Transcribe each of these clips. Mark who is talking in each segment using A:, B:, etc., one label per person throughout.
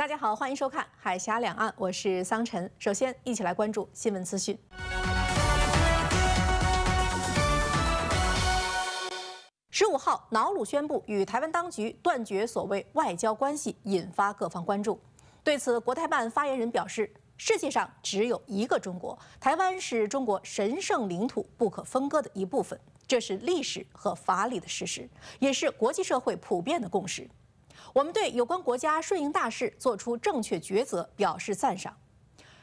A: 大家好，欢迎收看《海峡两岸》，我是桑晨。首先，一起来关注新闻资讯。十五号，瑙鲁宣布与台湾当局断绝所谓外交关系，引发各方关注。对此，国台办发言人表示：“世界上只有一个中国，台湾是中国神圣领土不可分割的一部分，这是历史和法理的事实，也是国际社会普遍的共识。”我们对有关国家顺应大势、做出正确抉择表示赞赏。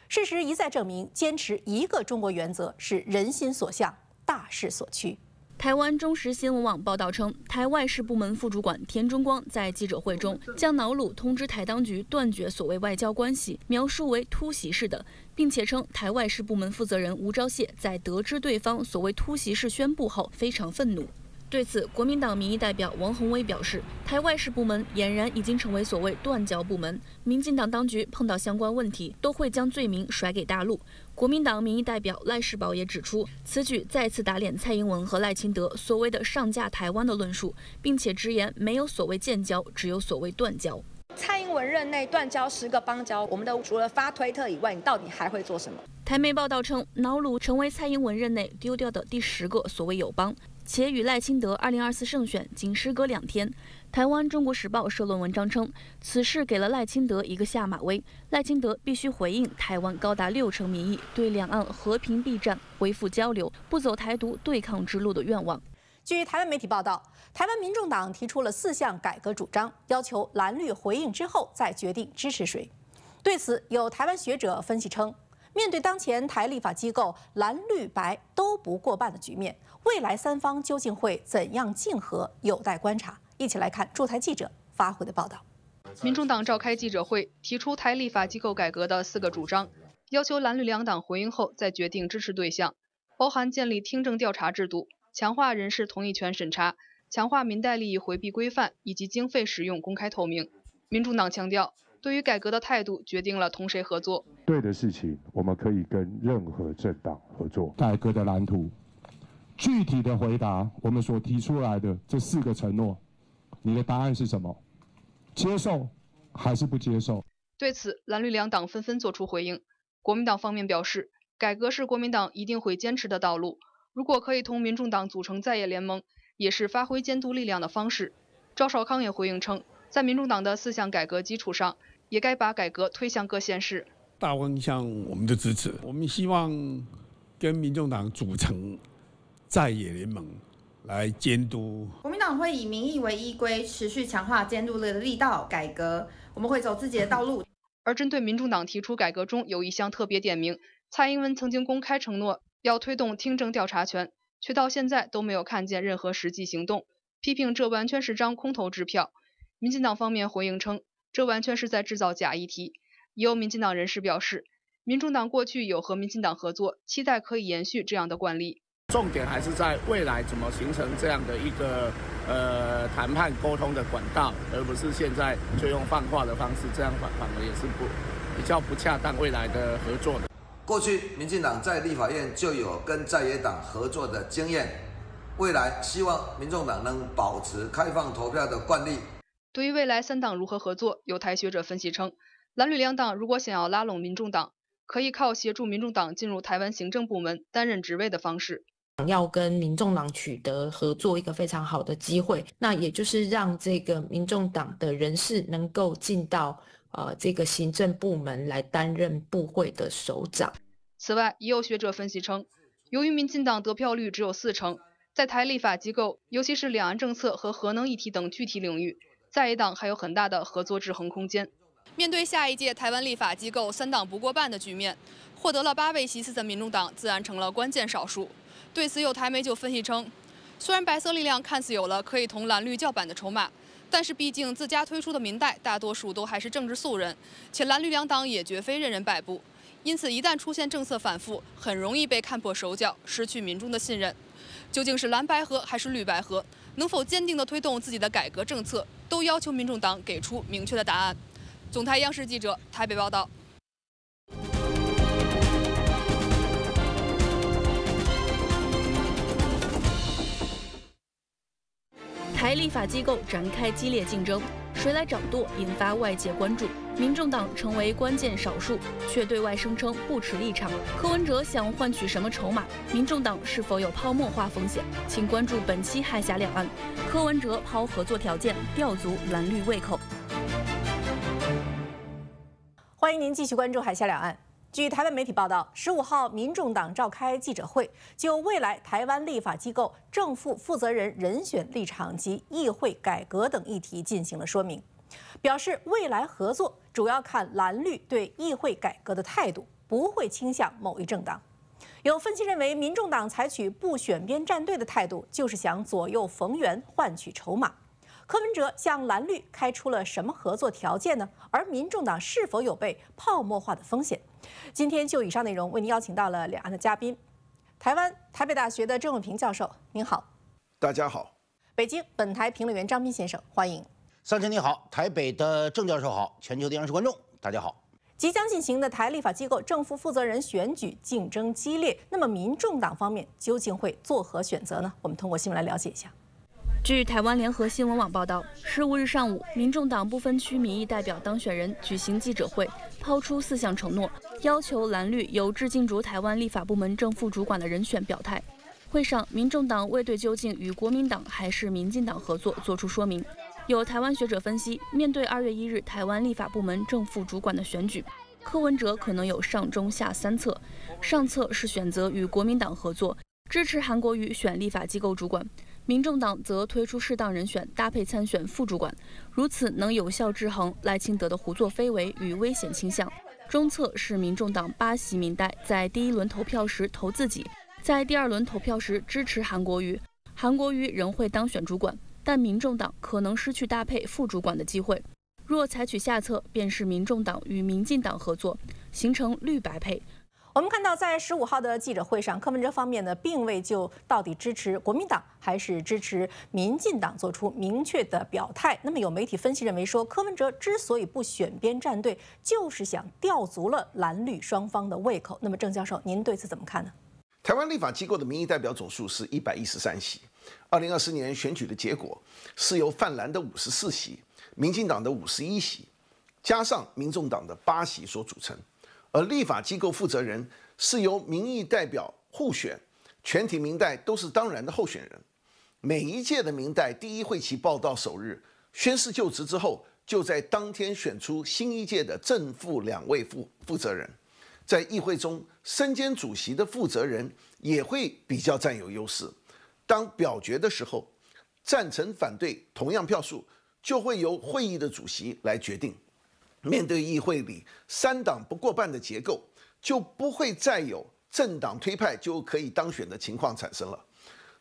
A: 事实一再证明，坚持一个中国
B: 原则是人心所向、大势所趋。台湾中时新闻网报道称，台外事部门副主管田中光在记者会中，将瑙鲁通知台当局断绝所谓外交关系描述为突袭式的，并且称台外事部门负责人吴钊燮在得知对方所谓突袭式宣布后非常愤怒。对此，国民党民意代表王宏威表示，台外事部门俨然已经成为所谓“断交”部门。民进党当局碰到相关问题，都会将罪名甩给大陆。国民党民意代表赖世宝也指出，此举再次打脸蔡英文和赖清德所谓的“上架台湾”的论述，并且直言没有所谓建交，只有所谓断交。蔡英文任内断交十个邦交，我们的除了发推特以外，你到底还会做什么？台媒报道称，瑙鲁成为蔡英文任内丢掉的第十个所谓友邦，且与赖清德二零二四胜选仅时隔两天。台湾《中国时报》社论文章称，此事给了赖清德一个下马威，赖清德必须回应台湾高达六成民意对两岸和平避战、恢复交流、不走台独对抗之路的愿望。据台湾媒体报道，
A: 台湾民众党提出了四项改革主张，要求蓝绿回应之后再决定支持谁。对此，有台湾学者分析称，面对当前台立法机构蓝绿白都不过半的局面，未来三方究竟会怎样竞合，
C: 有待观察。一起来看驻台记者
A: 发回的报道。
C: 民众党召开记者会，提出台立法机构改革的四个主张，要求蓝绿两党回应后再决定支持对象，包含建立听证调查制度。强化人事同意权审查，强化民代利益回避规范以及经费使用公开透明。民主党强调，对于改革的态度决定了同谁合作。
D: 对的事情，我们可以跟任何政党合作。改革的蓝图，具体的回答，我们所提出来的这四个承诺，你的答案是什么？接受，还是不接受？
C: 对此，蓝绿两党纷纷做出回应。国民党方面表示，改革是国民党一定会坚持的道路。如果可以同民众党组成在野联盟，也是发挥监督力量的方式。赵少康也回应称，在民众党的四项改革基础上，也该把改革推向各县市。
E: 大方向我们的支持，我们希望跟民众党组成在野联盟来监督。
C: 国民党会以民意为依归，持续强化监督的力道改革。我们会走自己的道路。而针对民众党提出改革中有一项特别点名，蔡英文曾经公开承诺。要推动听证调查权，却到现在都没有看见任何实际行动，批评这完全是张空头支票。民进党方面回应称，这完全是在制造假议题。也有民进党人士表示，民主党过去有和民进党合作，期待可以延续这样的惯例。
D: 重点还是在未来怎么形成这样的一个呃谈判沟通的管道，而不是现在就用放话的方式，这样反反而也是不比较不恰当未来的合作的。
E: 过去，民进党在立法院就有跟在野党合作的经验，未来希望民众党能保持开放投票的惯例。
C: 对于未来三党如何合作，有台学者分析称，蓝绿两党如果想要拉拢民众党，可以靠协助民众党进入台湾行政部门担任职位的方式。
A: 要跟民众党取得合作，一个非常好的机会，那也就是让这个民众党的人士能够进到。呃，这个行政部门来担任部会的首长。
C: 此外，也有学者分析称，由于民进党得票率只有四成，在台立法机构，尤其是两岸政策和核能议题等具体领域，在野党还有很大的合作制衡空间。面对下一届台湾立法机构三党不过半的局面，获得了八位席次的民众党自然成了关键少数。对此，有台媒就分析称，虽然白色力量看似有了可以同蓝绿叫板的筹码。但是毕竟自家推出的民代，大多数都还是政治素人，且蓝绿两党也绝非任人摆布，因此一旦出现政策反复，很容易被看破手脚，失去民众的信任。究竟是蓝白合还是绿白合，能否坚定地推动自己的改革政策，都要求民众党给出明确的答案。总台央视记者台北报道。
B: 台立法机构展开激烈竞争，谁来掌舵引发外界关注。民众党成为关键少数，却对外声称不持立场。柯文哲想换取什么筹码？民众党是否有泡沫化风险？请关注本期《海峡两岸》。柯文哲抛合作条件，吊足蓝绿胃口。
A: 欢迎您继续关注《海峡两岸》。据台湾媒体报道，十五号民众党召开记者会，就未来台湾立法机构正府负责人人选立场及议会改革等议题进行了说明，表示未来合作主要看蓝绿对议会改革的态度，不会倾向某一政党。有分析认为，民众党采取不选边站队的态度，就是想左右逢源，换取筹码。柯文哲向蓝绿开出了什么合作条件呢？而民众党是否有被泡沫化的风险？今天就以上内容为您邀请到了两岸的嘉宾，台湾台北大学的郑永平教授，您好；大家好，北京本台评论员张斌先生，欢迎；
D: 桑晨你好，台北的郑教授好，全球的央视观众大家好。
A: 即将进行的台立法机构政府负责人选举竞争激烈，那么
B: 民众党方面
A: 究竟会作何选择呢？我们通过新闻来了解一下。
B: 据台湾联合新闻网报道，十五日上午，民众党不分区民意代表当选人举行记者会，抛出四项承诺，要求蓝绿由致敬主台湾立法部门正副主管的人选表态。会上，民众党未对究竟与国民党还是民进党合作做出说明。有台湾学者分析，面对二月一日台湾立法部门正副主管的选举，柯文哲可能有上中下三策：上策是选择与国民党合作，支持韩国瑜选立法机构主管。民众党则推出适当人选搭配参选副主管，如此能有效制衡赖清德的胡作非为与危险倾向。中策是民众党八席民代在第一轮投票时投自己，在第二轮投票时支持韩国瑜。韩国瑜仍会当选主管，但民众党可能失去搭配副主管的机会。若采取下策，便是民众党与民进党合作，形成绿白配。我们看到，在十五号的记者会上，
A: 柯文哲方面呢，并未就到底支持国民党还是支持民进党做出明确的表态。那么，有媒体分析认为说，柯文哲之所以不选边站队，就是想吊足了蓝绿双方的胃口。那么，郑教授，您对此怎么看呢？
E: 台湾立法机构的民意代表总数是一百一十三席，二零二四年选举的结果是由泛蓝的五十四席、民进党的五十一席，加上民众党的八席所组成。而立法机构负责人是由民意代表互选，全体民代都是当然的候选人。每一届的民代第一会期报道首日宣誓就职之后，就在当天选出新一届的正副两位负负责人。在议会中身兼主席的负责人也会比较占有优势。当表决的时候，赞成反对同样票数，就会由会议的主席来决定。面对议会里三党不过半的结构，就不会再有政党推派就可以当选的情况产生了。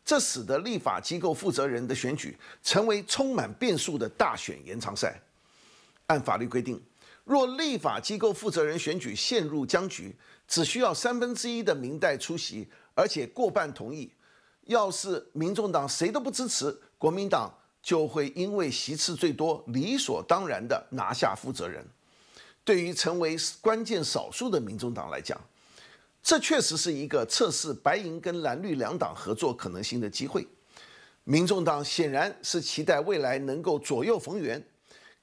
E: 这使得立法机构负责人的选举成为充满变数的大选延长赛。按法律规定，若立法机构负责人选举陷入僵局，只需要三分之一的民代出席，而且过半同意。要是民众党谁都不支持，国民党。就会因为席次最多，理所当然的拿下负责人。对于成为关键少数的民众党来讲，这确实是一个测试白银跟蓝绿两党合作可能性的机会。民众党显然是期待未来能够左右逢源。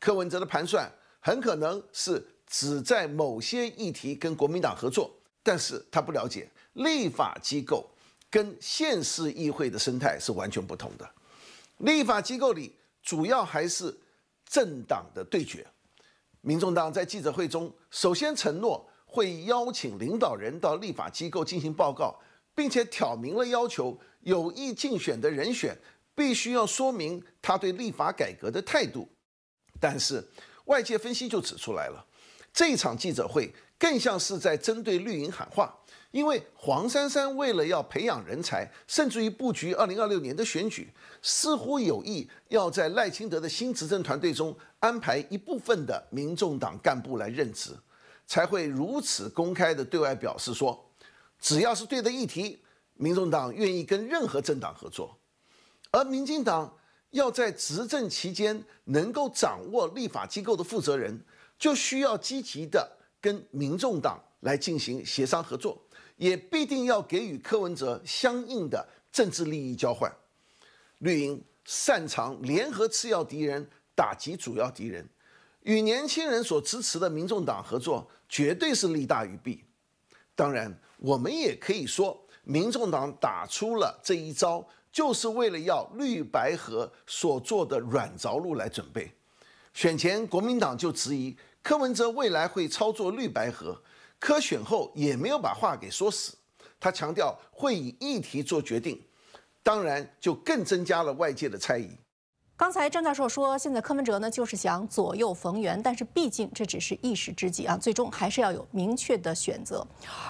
E: 柯文哲的盘算很可能是只在某些议题跟国民党合作，但是他不了解立法机构跟县市议会的生态是完全不同的。立法机构里主要还是政党的对决。民众党在记者会中首先承诺会邀请领导人到立法机构进行报告，并且挑明了要求有意竞选的人选必须要说明他对立法改革的态度。但是外界分析就指出来了，这场记者会。更像是在针对绿营喊话，因为黄珊珊为了要培养人才，甚至于布局二零二六年的选举，似乎有意要在赖清德的新执政团队中安排一部分的民众党干部来任职，才会如此公开的对外表示说，只要是对的议题，民众党愿意跟任何政党合作，而民进党要在执政期间能够掌握立法机构的负责人，就需要积极的。跟民众党来进行协商合作，也必定要给予柯文哲相应的政治利益交换。绿营擅长联合次要敌人打击主要敌人，与年轻人所支持的民众党合作，绝对是利大于弊。当然，我们也可以说，民众党打出了这一招，就是为了要绿白合所做的软着陆来准备。选前国民党就质疑。柯文哲未来会操作绿白合，柯选后也没有把话给说死，他强调会以议题做决定，当然就更增加了外界的猜疑。
A: 刚才张教授说，现在柯文哲呢就是想左右逢源，但是毕竟这只是一时之计啊，最终还是要有明确的选择。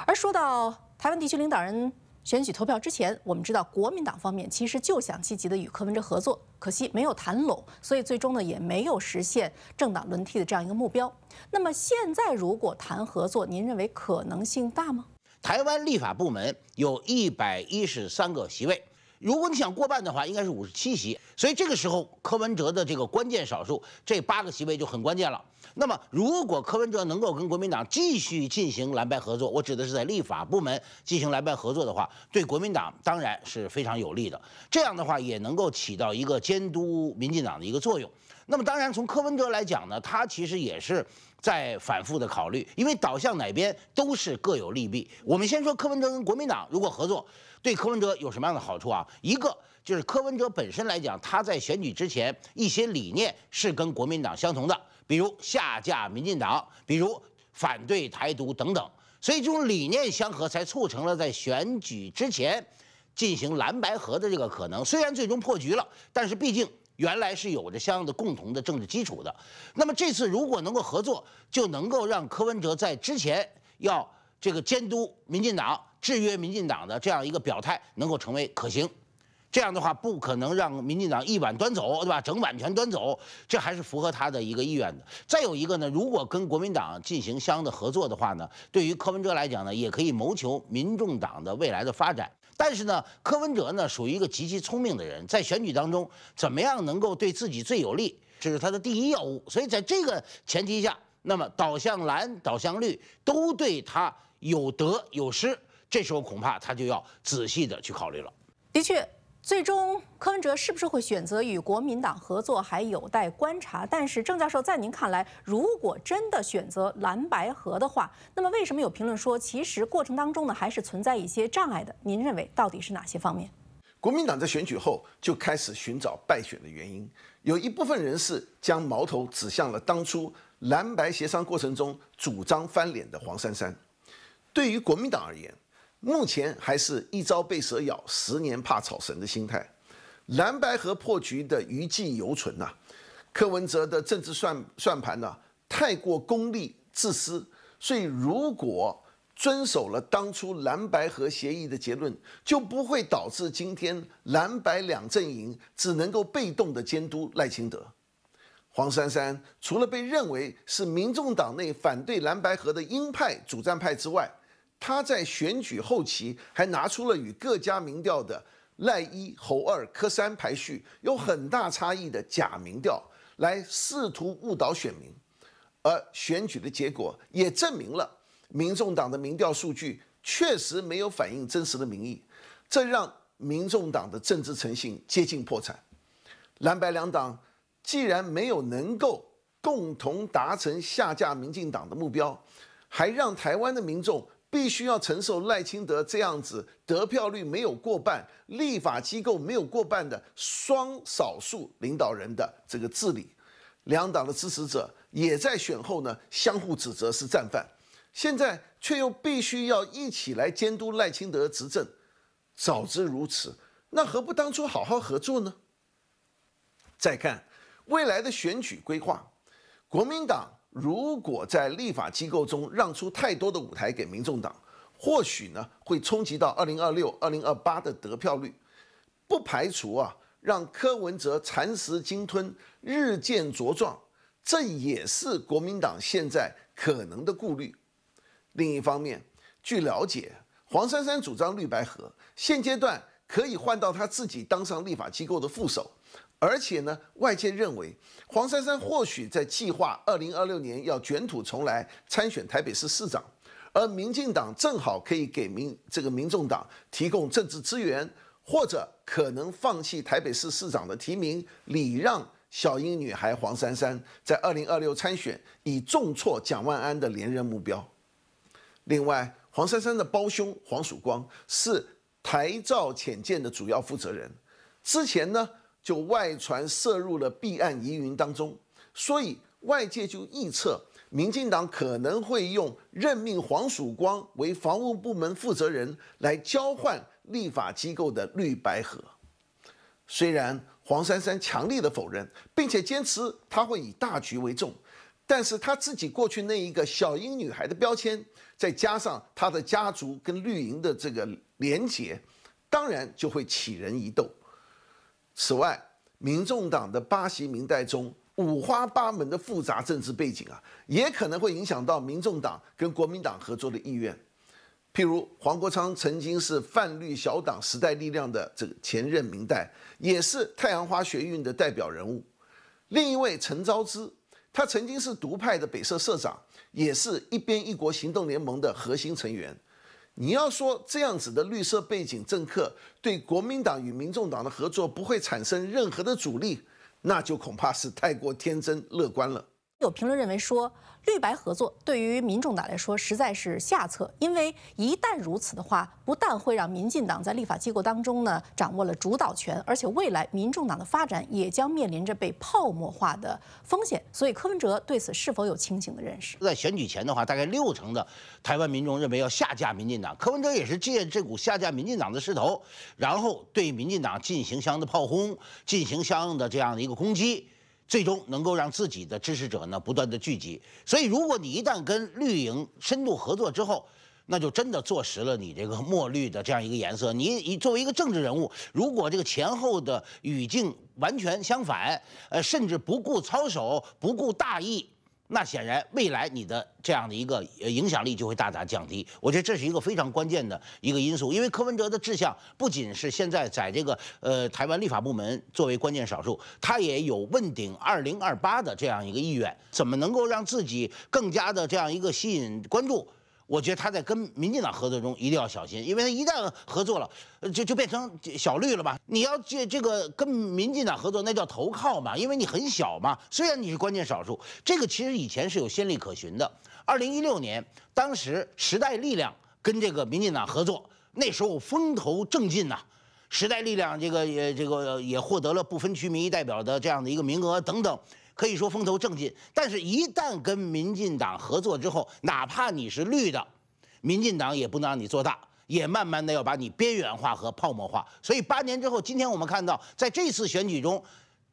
A: 而说到台湾地区领导人。选举投票之前，我们知道国民党方面其实就想积极的与柯文哲合作，可惜没有谈拢，所以最终呢也没有实现政党轮替的这样一个目标。那么现在
D: 如果谈合作，您认为可能性大吗？台湾立法部门有一百一十三个席位。如果你想过半的话，应该是五十七席，所以这个时候柯文哲的这个关键少数这八个席位就很关键了。那么，如果柯文哲能够跟国民党继续进行蓝白合作，我指的是在立法部门进行蓝白合作的话，对国民党当然是非常有利的。这样的话也能够起到一个监督民进党的一个作用。那么，当然从柯文哲来讲呢，他其实也是。在反复的考虑，因为导向哪边都是各有利弊。我们先说柯文哲跟国民党如果合作，对柯文哲有什么样的好处啊？一个就是柯文哲本身来讲，他在选举之前一些理念是跟国民党相同的，比如下架民进党，比如反对台独等等，所以这种理念相合才促成了在选举之前进行蓝白合的这个可能。虽然最终破局了，但是毕竟。原来是有着相应的共同的政治基础的，那么这次如果能够合作，就能够让柯文哲在之前要这个监督民进党、制约民进党的这样一个表态能够成为可行。这样的话，不可能让民进党一碗端走，对吧？整碗全端走，这还是符合他的一个意愿的。再有一个呢，如果跟国民党进行相应的合作的话呢，对于柯文哲来讲呢，也可以谋求民众党的未来的发展。但是呢，柯文哲呢属于一个极其聪明的人，在选举当中怎么样能够对自己最有利，这是他的第一要务。所以在这个前提下，那么导向蓝、导向绿都对他有得有失，这时候恐怕他就要仔细的去考虑了。
A: 的确。最终，柯文哲是不是会选择与国民党合作，还有待观察。但是，郑教授在您看来，如果真的选择蓝白合的话，那么为什么有评论说，其实过程当中呢，还是存在一些障碍的？您认为到底是哪些方面？
E: 国民党在选举后就开始寻找败选的原因，有一部分人士将矛头指向了当初蓝白协商过程中主张翻脸的黄珊珊。对于国民党而言，目前还是一朝被蛇咬，十年怕草绳的心态。蓝白河破局的余悸犹存呐。柯文哲的政治算算盘呢，太过功利自私，所以如果遵守了当初蓝白河协议的结论，就不会导致今天蓝白两阵营只能够被动的监督赖清德。黄珊珊除了被认为是民众党内反对蓝白河的鹰派主战派之外，他在选举后期还拿出了与各家民调的赖一侯二柯三排序有很大差异的假民调，来试图误导选民，而选举的结果也证明了民众党的民调数据确实没有反映真实的民意，这让民众党的政治诚信接近破产。蓝白两党既然没有能够共同达成下架民进党的目标，还让台湾的民众。必须要承受赖清德这样子得票率没有过半、立法机构没有过半的双少数领导人的这个治理，两党的支持者也在选后呢相互指责是战犯，现在却又必须要一起来监督赖清德执政。早知如此，那何不当初好好合作呢？再看未来的选举规划，国民党。如果在立法机构中让出太多的舞台给民众党，或许呢会冲击到二零二六、二零二八的得票率，不排除啊让柯文哲蚕食鲸吞，日渐茁壮，这也是国民党现在可能的顾虑。另一方面，据了解，黄珊珊主张绿白合，现阶段可以换到他自己当上立法机构的副手。而且呢，外界认为黄珊珊或许在计划2026年要卷土重来参选台北市市长，而民进党正好可以给民这个民众党提供政治资源，或者可能放弃台北市市长的提名，礼让小英女孩黄珊珊在2026参选，以重挫蒋万安的连任目标。另外，黄珊珊的胞兄黄曙光是台造浅见的主要负责人，之前呢。就外传涉入了弊案疑云当中，所以外界就臆测，民进党可能会用任命黄曙光为防务部门负责人来交换立法机构的绿白合。虽然黄珊珊强烈的否认，并且坚持他会以大局为重，但是他自己过去那一个小英女孩的标签，再加上他的家族跟绿营的这个连结，当然就会起人疑窦。此外，民众党的八席民代中五花八门的复杂政治背景啊，也可能会影响到民众党跟国民党合作的意愿。譬如黄国昌曾经是泛绿小党时代力量的这个前任民代，也是太阳花学运的代表人物。另一位陈昭之，他曾经是独派的北社社长，也是一边一国行动联盟的核心成员。你要说这样子的绿色背景政客对国民党与民众党的合作不会产生任何的阻力，那就恐怕是太过天真乐观了。
A: 有评论认为说，绿白合作对于民众党来说实在是下策，因为一旦如此的话，不但会让民进党在立法机构当中呢掌握了主导权，而且未来民众党的发展也将面临着被泡沫化的风险。所以柯文哲对此是否有清醒的认识？
D: 在选举前的话，大概六成的台湾民众认为要下架民进党，柯文哲也是借这股下架民进党的势头，然后对民进党进行相应的炮轰，进行相应的这样的一个攻击。最终能够让自己的支持者呢不断的聚集，所以如果你一旦跟绿营深度合作之后，那就真的坐实了你这个墨绿的这样一个颜色。你你作为一个政治人物，如果这个前后的语境完全相反，呃，甚至不顾操守、不顾大义。那显然，未来你的这样的一个影响力就会大大降低。我觉得这是一个非常关键的一个因素，因为柯文哲的志向不仅是现在在这个呃台湾立法部门作为关键少数，他也有问鼎二零二八的这样一个意愿。怎么能够让自己更加的这样一个吸引关注？我觉得他在跟民进党合作中一定要小心，因为他一旦合作了，就就变成小绿了吧？你要这这个跟民进党合作，那叫投靠嘛，因为你很小嘛。虽然你是关键少数，这个其实以前是有先例可循的。二零一六年，当时时代力量跟这个民进党合作，那时候风头正劲呐，时代力量这个也这个也获得了不分区民意代表的这样的一个名额等等。可以说风头正劲，但是，一旦跟民进党合作之后，哪怕你是绿的，民进党也不能让你做大，也慢慢的要把你边缘化和泡沫化。所以，八年之后，今天我们看到，在这次选举中。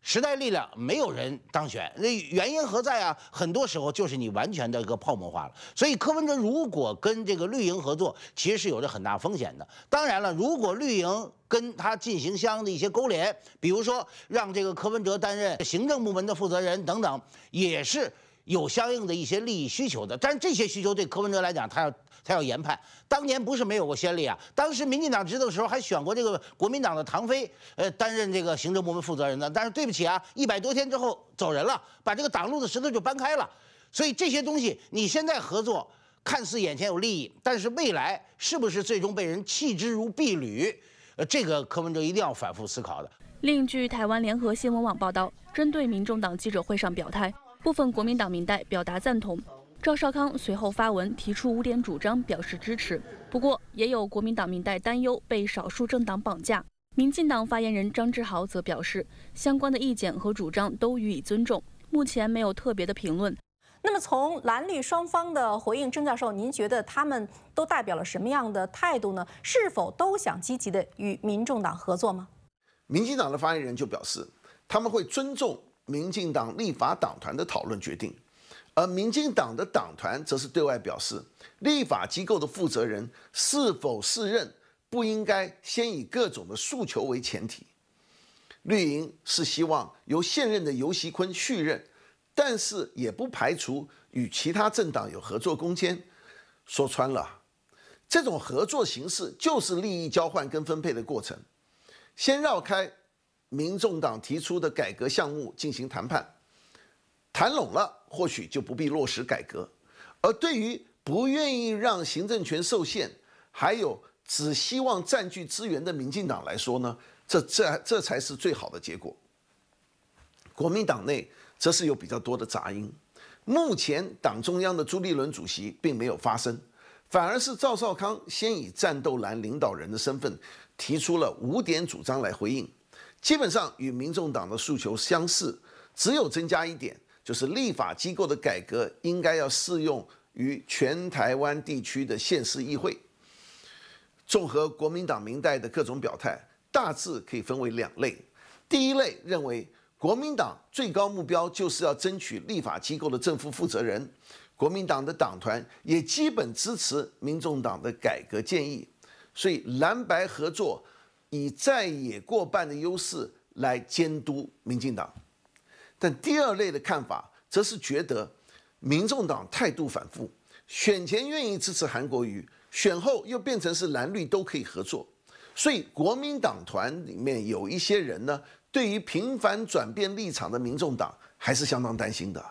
D: 时代力量没有人当选，那原因何在啊？很多时候就是你完全的一个泡沫化了。所以柯文哲如果跟这个绿营合作，其实是有着很大风险的。当然了，如果绿营跟他进行相应的一些勾连，比如说让这个柯文哲担任行政部门的负责人等等，也是有相应的一些利益需求的。但是这些需求对柯文哲来讲，他要。才要研判，当年不是没有过先例啊。当时民进党执政的时候还选过这个国民党的唐飞，呃，担任这个行政部门负责人呢。但是对不起啊，一百多天之后走人了，把这个挡路的石头就搬开了。所以这些东西，你现在合作看似眼前有利益，但是未来是不是最终被人弃之如敝履，呃，这个柯文哲一定要反复思考的。
B: 另据台湾联合新闻网报道，针对民众党记者会上表态，部分国民党民代表达赞同。赵少康随后发文提出五点主张，表示支持。不过，也有国民党民代担忧被少数政党绑架。民进党发言人张志豪则表示，相关的意见和主张都予以尊重，目前没有特别的评论。那么，从蓝绿双方的回
A: 应，郑教授，您觉得他们都代表了什么样的态度呢？是否都想积极的与民众党合作吗？
E: 民进党的发言人就表示，他们会尊重民进党立法党团的讨论决定。而民进党的党团则是对外表示，立法机构的负责人是否适任，不应该先以各种的诉求为前提。绿营是希望由现任的尤熙坤续任，但是也不排除与其他政党有合作空间。说穿了，这种合作形式就是利益交换跟分配的过程。先绕开民众党提出的改革项目进行谈判。谈拢了，或许就不必落实改革；而对于不愿意让行政权受限，还有只希望占据资源的民进党来说呢，这这这才是最好的结果。国民党内则是有比较多的杂音，目前党中央的朱立伦主席并没有发声，反而是赵少康先以战斗蓝领导人的身份提出了五点主张来回应，基本上与民众党的诉求相似，只有增加一点。就是立法机构的改革应该要适用于全台湾地区的县市议会。综合国民党明代的各种表态，大致可以分为两类。第一类认为，国民党最高目标就是要争取立法机构的政府负责人，国民党的党团也基本支持民众党的改革建议，所以蓝白合作以在野过半的优势来监督民进党。但第二类的看法，则是觉得民众党态度反复，选前愿意支持韩国瑜，选后又变成是蓝绿都可以合作，所以国民党团里面有一些人呢，对于频繁转变立场的民众党还是相当担心的。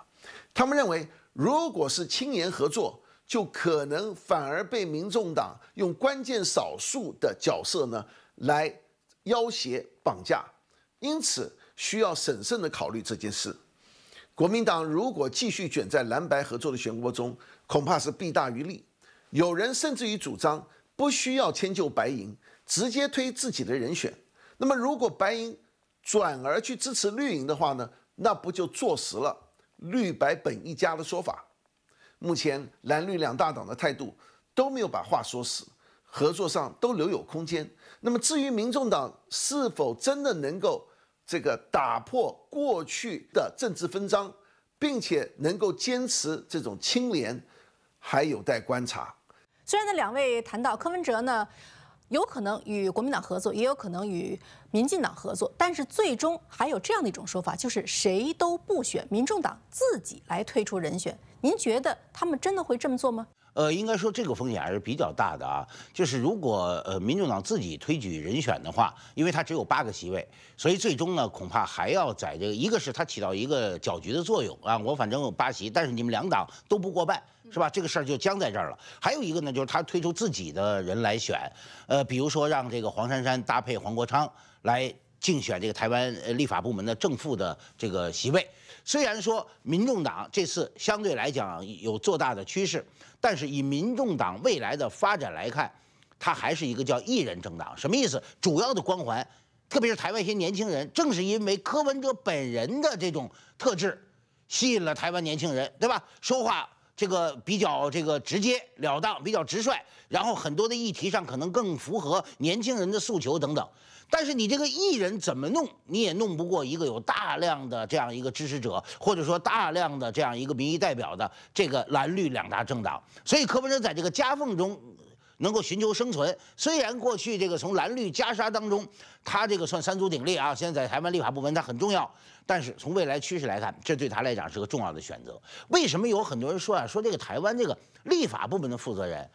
E: 他们认为，如果是轻言合作，就可能反而被民众党用关键少数的角色呢来要挟绑架，因此。需要审慎地考虑这件事。国民党如果继续卷在蓝白合作的漩涡中，恐怕是弊大于利。有人甚至于主张不需要迁就白银，直接推自己的人选。那么，如果白银转而去支持绿营的话呢？那不就坐实了绿白本一家的说法？目前蓝绿两大党的态度都没有把话说死，合作上都留有空间。那么，至于民众党是否真的能够？这个打破过去的政治分赃，并且能够坚持这种清廉，还有待观察。
A: 虽然呢，两位谈到柯文哲呢，有可能与国民党合作，也有可能与民进党合作，但是最终还有这样的一种说法，就是谁都不选，民众党自己来退出人选。您觉得他们真的会这么做吗？
D: 呃，应该说这个风险还是比较大的啊。就是如果呃，民主党自己推举人选的话，因为他只有八个席位，所以最终呢，恐怕还要在这个一个是他起到一个搅局的作用啊。我反正八席，但是你们两党都不过半，是吧？这个事儿就僵在这儿了。还有一个呢，就是他推出自己的人来选，呃，比如说让这个黄珊珊搭配黄国昌来竞选这个台湾立法部门的正副的这个席位。虽然说民众党这次相对来讲有做大的趋势，但是以民众党未来的发展来看，它还是一个叫一人政党，什么意思？主要的光环，特别是台湾一些年轻人，正是因为柯文哲本人的这种特质，吸引了台湾年轻人，对吧？说话。这个比较这个直接了当，比较直率，然后很多的议题上可能更符合年轻人的诉求等等。但是你这个艺人怎么弄，你也弄不过一个有大量的这样一个支持者，或者说大量的这样一个民意代表的这个蓝绿两大政党。所以柯文哲在这个夹缝中。能够寻求生存，虽然过去这个从蓝绿夹杀当中，他这个算三足鼎立啊，现在在台湾立法部门他很重要，但是从未来趋势来看，这对他来讲是个重要的选择。为什么有很多人说啊，说这个台湾这个立法部门的负责人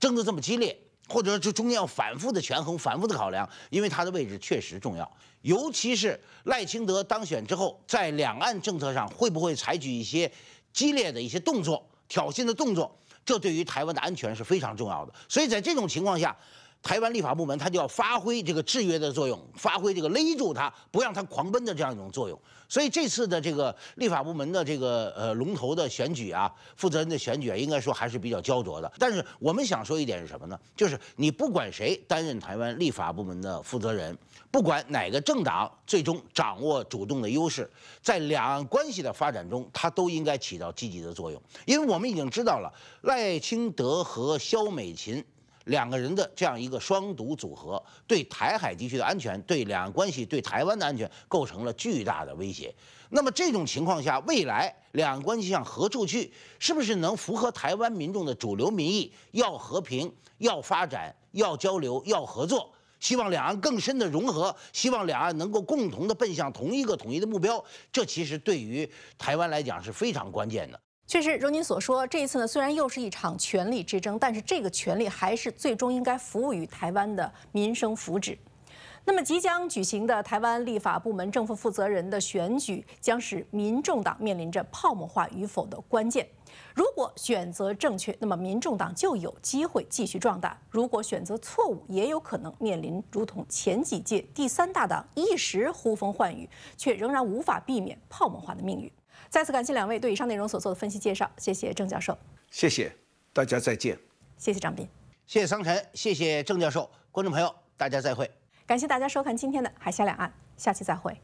D: 争得这么激烈，或者说中间要反复的权衡、反复的考量，因为他的位置确实重要。尤其是赖清德当选之后，在两岸政策上会不会采取一些激烈的一些动作、挑衅的动作？这对于台湾的安全是非常重要的，所以在这种情况下。台湾立法部门，他就要发挥这个制约的作用，发挥这个勒住他，不让他狂奔的这样一种作用。所以这次的这个立法部门的这个呃龙头的选举啊，负责人的选举啊，应该说还是比较焦灼的。但是我们想说一点是什么呢？就是你不管谁担任台湾立法部门的负责人，不管哪个政党最终掌握主动的优势，在两岸关系的发展中，他都应该起到积极的作用。因为我们已经知道了赖清德和肖美琴。两个人的这样一个双独组合，对台海地区的安全、对两岸关系、对台湾的安全构成了巨大的威胁。那么这种情况下，未来两岸关系向何处去，是不是能符合台湾民众的主流民意？要和平，要发展，要交流，要合作。希望两岸更深的融合，希望两岸能够共同的奔向同一个统一的目标。这其实对于台湾来讲是非常关键的。
A: 确实，如您所说，这一次呢，虽然又是一场权力之争，但是这个权力还是最终应该服务于台湾的民生福祉。那么，即将举行的台湾立法部门政府负责人的选举，将是民众党面临着泡沫化与否的关键。如果选择正确，那么民众党就有机会继续壮大；如果选择错误，也有可能面临如同前几届第三大党一时呼风唤雨，却仍然无法避免泡沫化的命运。再次感谢两位对以上内容所做的分析介绍，谢谢郑教授，
E: 谢谢
D: 大家，再见。谢谢张斌，谢谢桑晨，谢谢郑教授，观众朋友，大家再会。
A: 感谢大家收看今天的《海峡两岸》，下期再会。